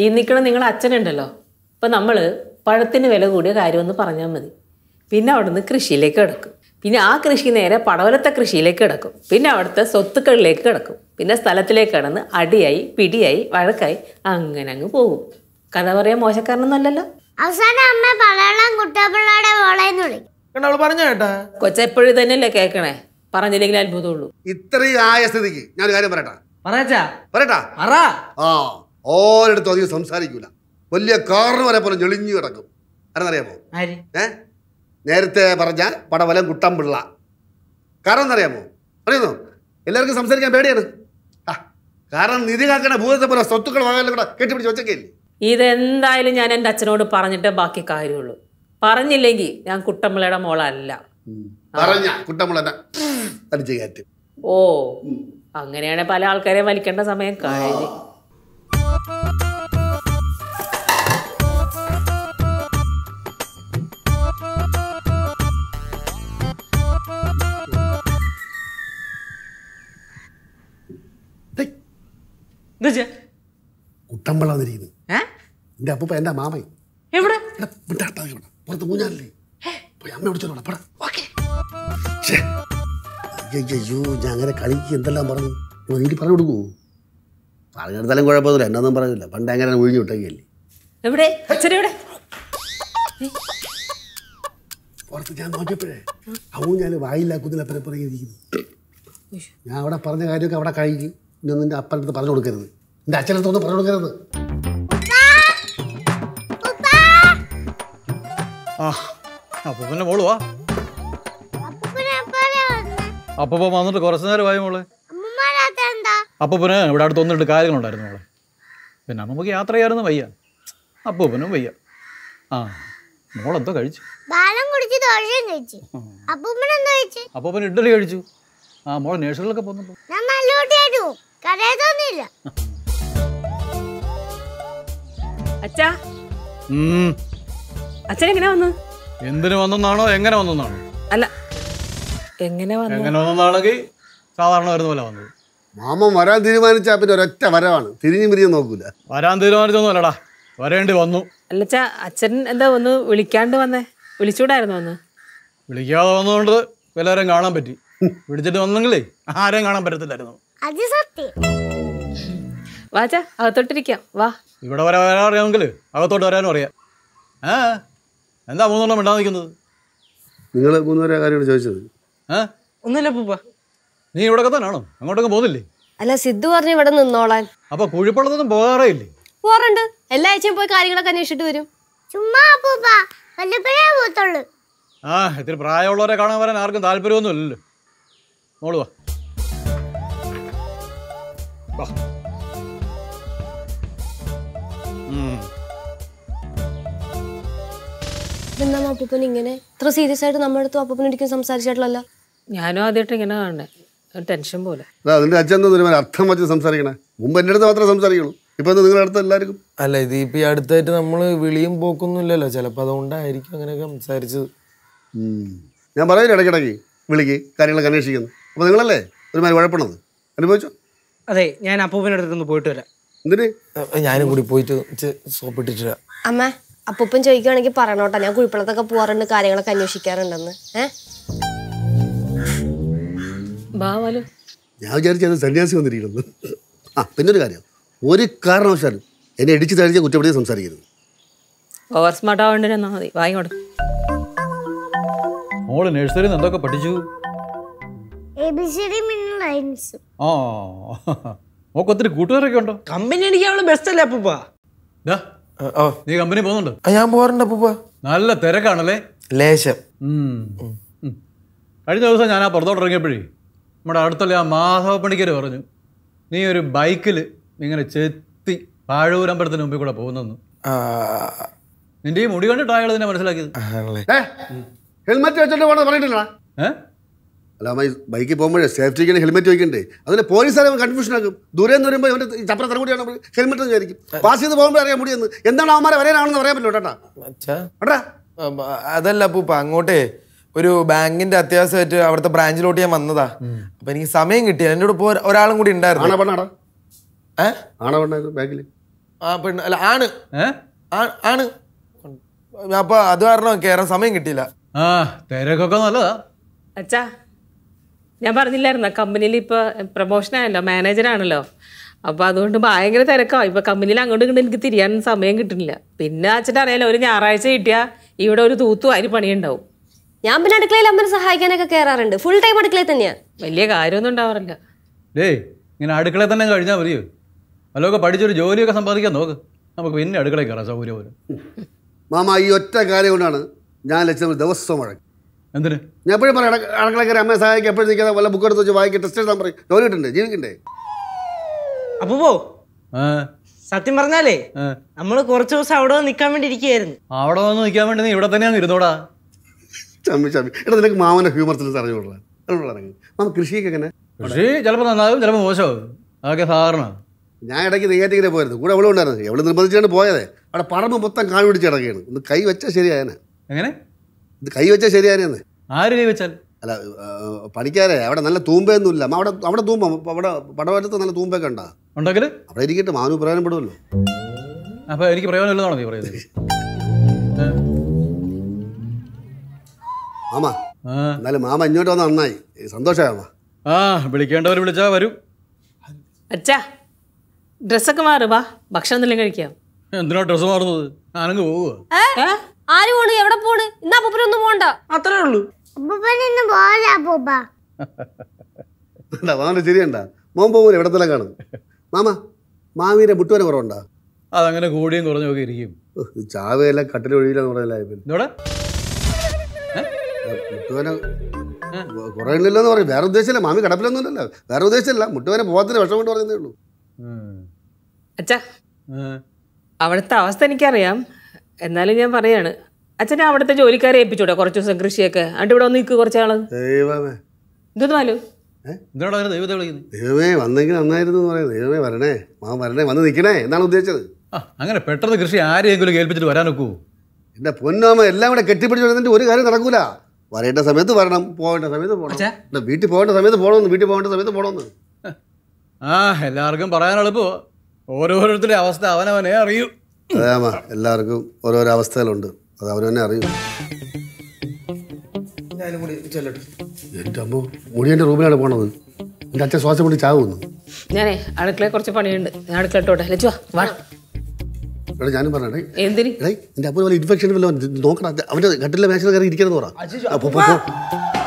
ഈ നിൽക്കണം നിങ്ങളുടെ അച്ഛനുണ്ടല്ലോ ഇപ്പം നമ്മൾ പഴത്തിന് വില കൂടിയ കാര്യമെന്ന് പറഞ്ഞാൽ മതി പിന്നെ അവിടുന്ന് കൃഷിയിലേക്ക് കിടക്കും പിന്നെ ആ കൃഷി നേരെ പടവലത്തെ കൃഷിയിലേക്ക് കിടക്കും പിന്നെ അവിടുത്തെ സ്വത്തുക്കളിലേക്ക് കിടക്കും പിന്നെ സ്ഥലത്തിലേക്ക് കിടന്ന് അടിയായി പിടിയായി വഴക്കായി അങ്ങനെ അങ്ങ് പോകും കഥ പറയാൻ മോശക്കാരനൊന്നുമല്ലല്ലോ അവസാനം അമ്മ കൊച്ചെപ്പോഴും തന്നെയല്ലേ കേക്കണേ പറഞ്ഞില്ലെങ്കിൽ അത്ഭുതമുള്ളൂ ഇത്രയും ആയ സ്ഥിതിക്ക് ഞാൻ കാര്യം പറയട്ടെ പറയട്ടാ പറയട്ടാ പറ ആ ഓരിടത്തും അധികം സംസാരിക്കൂല വലിയ കാറിന് വരെ പോലെ ഞെളിഞ്ഞു കിടക്കും ആരെന്നറിയാമോ ഏ നേരത്തെ പറഞ്ഞ പടവലം കുട്ടമ്പിള്ള കാരണം എന്നറിയാമോ അറിയുന്നോ എല്ലാവർക്കും സംസാരിക്കാൻ പേടിയാണ് കാരണം നിധി കാക്കണ ഭൂതത്തെ പോലെ സ്വത്തുക്കൾ വാങ്ങാനും കൂടെ കെട്ടിപ്പിടിച്ച് വെച്ചേക്കില്ലേ ഇതെന്തായാലും ഞാൻ എൻ്റെ അച്ഛനോട് പറഞ്ഞിട്ട് ബാക്കി കാര്യമുള്ളൂ പറഞ്ഞില്ലെങ്കിൽ ഞാൻ കുട്ടമ്പിളയുടെ മോളല്ല ഓ അങ്ങനെയാണെ പല ആൾക്കാരെ വലിക്കേണ്ട സമയം കഴിഞ്ഞു എന്റെ അപ്പൂപ്പ എന്റെ മാമൻ എവിടെ പുറത്ത് ഞാൻ കളിക്ക് എന്തെല്ലാം പറഞ്ഞു എനിക്ക് പറഞ്ഞു കൊടുക്കുമോ പറഞ്ഞു കുഴപ്പമൊന്നുമില്ല എന്നൊന്നും പറഞ്ഞില്ല പണ്ട് അങ്ങനെ ഒഴിഞ്ഞു വിട്ടേക്കല്ലേ എവിടെ എവിടെ പുറത്ത് ഞാൻ നോക്കിയപ്പോഴേ അവൻ ഞാൻ വായില്ല അപ്പനെ ഞാൻ അവിടെ പറഞ്ഞ കാര്യമൊക്കെ അവിടെ കഴിക്കും ഇന്നൊന്നും എൻ്റെ അപ്പനടുത്ത് പറഞ്ഞു കൊടുക്കരുത് എന്റെ തോന്നു പറഞ്ഞു കൊടുക്കരുത് ആ കാര്യങ്ങളുണ്ടായിരുന്നു പിന്നെ നമുക്ക് കഴിച്ചു അപ്പൂപ്പൻ ഇഡ്ഡലി കഴിച്ചു ആ അച്ഛാ അച്ഛൻ എങ്ങനെ വന്നു എന്തിനു വന്നാണോ എങ്ങനെ വന്നാണോ അല്ല എങ്ങനെ വന്നു എങ്ങനെ വന്നാണെങ്കിൽ സാധാരണ വരുന്ന പോലെ വന്നത് മാമ വരാൻ തീരുമാനിച്ചാ പിന്നെ ഒരൊറ്റ വരവാണ് തിരിഞ്ഞു പിരിഞ്ഞു നോക്കൂല വരാൻ തീരുമാനിച്ചൊന്നും അല്ലടാ വരേണ്ടി വന്നു അല്ല അച്ഛൻ എന്താ ഒന്ന് വിളിക്കാണ്ട് വന്നേ വിളിച്ചൂടായിരുന്നു വന്ന് വിളിക്കാതെ വന്നതുകൊണ്ട് എല്ലാവരും കാണാൻ പറ്റി വിളിച്ചിട്ട് വന്നെങ്കിലേ ആരെയും കാണാൻ പറ്റത്തില്ലായിരുന്നു അത് സത്യം വാച്ച അകത്തോട്ടിരിക്കാം വാ ഇവിടെ വരെ വരാൻ അറിയാമെങ്കിൽ അകത്തോട്ട് വരാനും അറിയാം ഏ എന്താ മൂന്നെണ്ണം മിണ്ടാ നിൽക്കുന്നത് നിങ്ങൾ മൂന്നുപേരെ കാര്യമാണ് ചോദിച്ചത് ഏ ഒന്നുമില്ല പൂപ്പ നീ ഇവിടെ തന്നെയാണോ അങ്ങോട്ടൊക്കെ പോകുന്നില്ലേ അല്ല സിദ്ധു പറഞ്ഞു ഇവിടെ നിന്നോളാൻ അപ്പൊ കുഴിപ്പള്ളത്തൊന്നും പോകാറേ ഇല്ലേ പോറുണ്ട് എല്ലാ ആഴ്ചയും പോയി കാര്യങ്ങളൊക്കെ അന്വേഷിച്ചിട്ട് വരും ചുമ്മാ പൂപ്പ വല്ലപ്പോഴേ പോത്തുള്ളൂ ആ ഇത്തിരി പ്രായമുള്ളവരെ കാണാൻ വരാൻ ആർക്കും താല്പര്യമൊന്നുമില്ലല്ലോ മോള് വാ ഇതെന്താ അപ്പൂപ്പൻ ഇങ്ങനെ ഇത്ര സീരിയസ് ആയിട്ട് നമ്മുടെ അടുത്ത് അപ്പൂപ്പൻ ഒരിക്കലും സംസാരിച്ചിട്ടില്ലല്ലോ ഞാനും ആദ്യമായിട്ട് ഇങ്ങനെ കാണണേ ടെൻഷൻ പോലെ അതിന്റെ അച്ഛൻ അർത്ഥം വെച്ച് സംസാരിക്കണേ മുമ്പ് എൻ്റെ അടുത്ത് മാത്രമേ സംസാരിക്കുള്ളൂ ഇപ്പൊ നിങ്ങളുടെ അടുത്ത് എല്ലാവർക്കും അല്ല ഇത് ഇപ്പൊ ഈ അടുത്തായിട്ട് നമ്മൾ വിളിയും പോക്കൊന്നും ചിലപ്പോ ചിലപ്പോൾ അതുകൊണ്ടായിരിക്കും അങ്ങനെയൊക്കെ സംസാരിച്ചത് ഞാൻ പറയില്ല ഇടയ്ക്കിടയ്ക്ക് വിളിക്ക് കാര്യങ്ങളൊക്കെ അന്വേഷിക്കുന്നു അപ്പൊ നിങ്ങളല്ലേ ഒരുമാതിരി കുഴപ്പണത് അനുഭവിച്ചോ അതെ ഞാൻ അപ്പൂപ്പൻ്റെ അടുത്തൊന്ന് പോയിട്ട് വരാം എന്തിന് ഞാനും കൂടി പോയിട്ട് സോപ്പിട്ടിട്ട് അമ്മ അപ്പൂപ്പൻ ചോദിക്കുകയാണെങ്കിൽ പറയണോട്ടോ ഞാൻ കുഴിപ്പുറത്തൊക്കെ പോവാറുണ്ട് കാര്യങ്ങളൊക്കെ അന്വേഷിക്കാറുണ്ടെന്ന് ബാവാലു ഞാൻ വിചാരിച്ചത് സന്യാസി വന്നിരിക്കുന്നത് ആ പിന്നൊരു കാര്യം ഒരു കാരണവശാലും എന്നെ ഇടിച്ചു തഴിഞ്ഞ കുറ്റപ്പെടുത്തി സംസാരിക്കുന്നു ഓവർ സ്മാർട്ട് ആവേണ്ടിരുന്നാ മതി വാങ്ങിക്കോട് മോള് നഴ്സറിയിൽ എന്തൊക്കെ പഠിച്ചു ഒത്തിരി കൂട്ടുകാരൊക്കെ ഉണ്ടോ കമ്പനി എനിക്ക് അവള് ബെസ്റ്റ് അല്ലേ അപ്പൂപ്പ നീ കമ്പനി പോകുന്നുണ്ട് ഞാൻ പോകാറുണ്ട് അപ്പൂപ്പ നല്ല തിരക്കാണല്ലേ ലേശം കഴിഞ്ഞ ദിവസം ഞാൻ ആ പുറത്തോട്ട് ഇറങ്ങിയപ്പോഴേ നമ്മുടെ അടുത്തുള്ള ആ മാധവ പണിക്കർ പറഞ്ഞു നീ ഒരു ബൈക്കിൽ ഇങ്ങനെ ചെത്തി പാഴൂരമ്പലത്തിന് മുമ്പിൽ കൂടെ പോകുന്നു നിന്റെ ഈ മുടി കണ്ടിട്ടാണ് മനസ്സിലാക്കിയത് ഹെൽമെറ്റ് വെച്ചിട്ട് പറഞ്ഞിട്ടില്ല ഏഹ് അല്ല ബൈക്കിൽ പോകുമ്പോഴേ സേഫ്റ്റിക്ക് ഹെൽമെറ്റ് വെക്കണ്ടേ അതിന് ആരും കൺഫ്യൂഷൻ ആക്കും ദൂരെ എന്ന് വരുമ്പോൾ ഇവൻ്റെ ചപ്പറ കൂടിയാണ് ഹെൽമെറ്റ് വിചാരിക്കും പാസ് ചെയ്ത് പോകുമ്പോൾ അറിയാൻ മുടിയെന്ന് എന്താണ് അവന്മാരെ വരാനാണെന്ന് പറയാൻ പറ്റില്ല കേട്ടാ അതല്ല അപ്പൂപ്പ അങ്ങോട്ടേ ഒരു ബാങ്കിന്റെ അത്യാവശ്യമായിട്ട് അവിടുത്തെ ബ്രാഞ്ചിലോട്ട് ഞാൻ വന്നതാ അപ്പൊ എനിക്ക് സമയം കിട്ടി എന്റെ കൂടെ ഒരാളും കൂടി ഉണ്ടായിരുന്നു ആ പെണ്ണ് അല്ല ആണ് ആണ് അപ്പൊ അത് കാരണം കേറാൻ സമയം കിട്ടിയില്ല ആ തിരക്കൊക്കെ നല്ലതാ അച്ഛാ ഞാൻ പറഞ്ഞില്ലായിരുന്നു കമ്പനിയിൽ ഇപ്പോൾ പ്രൊമോഷൻ ആയല്ലോ മാനേജറാണല്ലോ അപ്പോൾ അതുകൊണ്ട് ഭയങ്കര തിരക്കാണ് ഇപ്പോൾ കമ്പനിയിൽ അങ്ങോട്ടും ഇങ്ങോട്ടും എനിക്ക് തിരിയാൻ സമയം കിട്ടുന്നില്ല പിന്നെ അച്ഛൻ്റെ അറിയാലോ ഒരു ഞായറാഴ്ച കിട്ടിയാൽ ഇവിടെ ഒരു തൂത്തു അരി പണിയുണ്ടാവും ഞാൻ പിന്നെ അടുക്കളയിൽ അമ്മനെ സഹായിക്കാനൊക്കെ കയറാറുണ്ട് ഫുൾ ടൈം അടുക്കളയിൽ തന്നെയാണ് വലിയ കാര്യമൊന്നും ഉണ്ടാവാറില്ല ഡേയ് ഇങ്ങനെ അടുക്കളയിൽ തന്നെ കഴിഞ്ഞാൽ മതിയോ അല്ലോ പഠിച്ചൊരു ജോലിയൊക്കെ സമ്പാദിക്കാൻ നോക്ക് നമുക്ക് പിന്നെ അടുക്കളയിൽ കയറാം സൗകര്യം മാമ ഈ ഒറ്റ കാര്യം കൊണ്ടാണ് ഞാൻ ലക്ഷ്യം ദിവസം വഴക്ക് എന്തിന് ഞാൻ എപ്പോഴും പറയാം അടുക്കള അമ്മയെ സഹായിക്കും എപ്പോഴും നിൽക്കാതെ വല്ല ബുക്ക് എടുത്ത് വെച്ച് വായിക്കും ടെസ്റ്റ് എഴുതാൻ പറയും ജോലി കിട്ടണ്ടേ ജീവിക്കണ്ടേ അപ്പൂപ്പോ സത്യം പറഞ്ഞാലേ നമ്മൾ കുറച്ചു ദിവസം അവിടെ നിൽക്കാൻ വേണ്ടി ഇരിക്കുകയായിരുന്നു അവിടെ വന്ന് നിൽക്കാൻ വേണ്ടി നീ ഇവിടെ തന്നെയാണ് ഇരുന്നോടാ ചമ്മി ചമ്മി എടാ നിനക്ക് മാമന്റെ ഹ്യൂമർസിൽ അറിഞ്ഞു കൊടുക്കാം മാമ കൃഷിയൊക്കെ എങ്ങനെ കൃഷി ചിലപ്പോൾ നന്നാവും ചിലപ്പോൾ മോശമാവും അതൊക്കെ സാധാരണ ഞാൻ ഇടയ്ക്ക് നെയ്യാറ്റിങ്ങനെ പോയിരുന്നു കൂടെ അവളും ഉണ്ടായിരുന്നു എവിടെ നിർബന്ധിച്ചാണ് പോയതേ അവിടെ പറമ്പ് മൊത്തം കാണുപിടിച്ച് കിടക്കുകയാണ് ഒന്ന് കൈ വെച്ചാൽ ശരിയായനെ എങ്ങനെ ഇത് വെച്ചാൽ ശരിയായിരുന്നു ആര് കൈ വെച്ചാൽ അല്ല പണിക്കാരെ അവിടെ നല്ല തൂമ്പയൊന്നുമില്ല അവിടെ അവിടെ തൂമ്പ അവിടെ പടവലത്ത് നല്ല തൂമ്പയൊക്കെ ഉണ്ടാ ഉണ്ടെങ്കിൽ അവിടെ ഇരിക്കട്ടെ മാനു പ്രയോജനപ്പെടുമല്ലോ അപ്പൊ എനിക്ക് പ്രയോജനമില്ലെന്നാണോ നീ പറയുന്നത് മാമ എന്നാലും മാമ ഇങ്ങോട്ട് വന്ന നന്നായി സന്തോഷമായ ആ വിളിക്കേണ്ടവർ വിളിച്ചാ വരും അച്ഛാ ഡ്രസ്സൊക്കെ മാറുവാ ഭക്ഷണം എന്തെങ്കിലും കഴിക്കാം എന്തിനാ ഡ്രസ്സ് മാറുന്നത് ഞാനങ്ങ് പോവുക ആര് പോണ് എവിടെ പോണ് ഇന്ന് ഒന്നും പോണ്ട അത്രേ ഉള്ളൂ അപ്പൂപ്പനൊന്നും മോൻ അതങ്ങനെ കൂടിയും കുറഞ്ഞും ഇരിക്കും ചാവയെല്ലാം കട്ടിൽ പറയും വേറെ ഉദ്ദേശമില്ല മാമി കടപ്പിലൊന്നും വേറെ ഉദ്ദേശമില്ല മുട്ടുവനെ പോവാത്തിന് വിഷം കൊണ്ട് പറയുന്നേ ഉള്ളൂ അവിടുത്തെ അവസ്ഥ എനിക്കറിയാം എന്നാലും ഞാൻ പറയാണ് അച്ഛനെ അവിടുത്തെ ജോലിക്കാരെ ഏൽപ്പിച്ചൂടെ കുറച്ച് ദിവസം കൃഷിയൊക്കെ എന്നിട്ട് ഇവിടെ വന്ന് കുറച്ചാള് ദൈവമേ ദൈവമേ വന്നെങ്കിൽ നന്നായിരുന്നു ദൈവമേ വരണേ മാ വരണേ വന്ന് നിൽക്കണേ എന്നാണ് ഉദ്ദേശിച്ചത് അങ്ങനെ പെട്ടെന്ന് കൃഷി ആരെയെങ്കിലും ഏൽപ്പിച്ചിട്ട് വരാൻ നോക്കൂ എന്റെ പൊന്നാമ എല്ലാം കൂടെ കെട്ടിപ്പിടിച്ചു ഒരു കാര്യം നടക്കൂല വരേണ്ട സമയത്ത് വരണം പോകേണ്ട സമയത്ത് പോകണം വീട്ടിൽ പോകേണ്ട സമയത്ത് പോകണമെന്ന് വീട്ടിൽ പോകേണ്ട സമയത്ത് പോകണമെന്ന് ആ എല്ലാവർക്കും പറയാനുള്ളപ്പോ ഓരോരുത്തരുടെ അവസ്ഥ അവനവനെ അറിയൂ അതേമ്മ എല്ലാവർക്കും ഓരോരോ അവസ്ഥകളുണ്ട് അത് അവൻ തന്നെ അറിയും ഞാനും കൂടി ചെല്ലട്ടെ എൻ്റെ അമ്മ മുടി എൻ്റെ റൂമിലാണ് പോണത് എൻ്റെ അച്ഛൻ ശ്വാസം കൊണ്ട് ചാവുന്നു ഞാനേ അടുക്കളയിൽ കുറച്ച് പണിയുണ്ട് ഞാൻ അടുക്കളട്ടോട്ടെ ലച്ചുവാ വാ എടാ ഞാനും പറഞ്ഞേ എന്തിന് എടേ നിന്റെ അപ്പോൾ ഇൻഫെക്ഷൻ വല്ലതും നോക്കണം അവൻ്റെ ഘട്ടിലെ മേശയിൽ കയറി ഇരിക്കണമെന്ന് പറ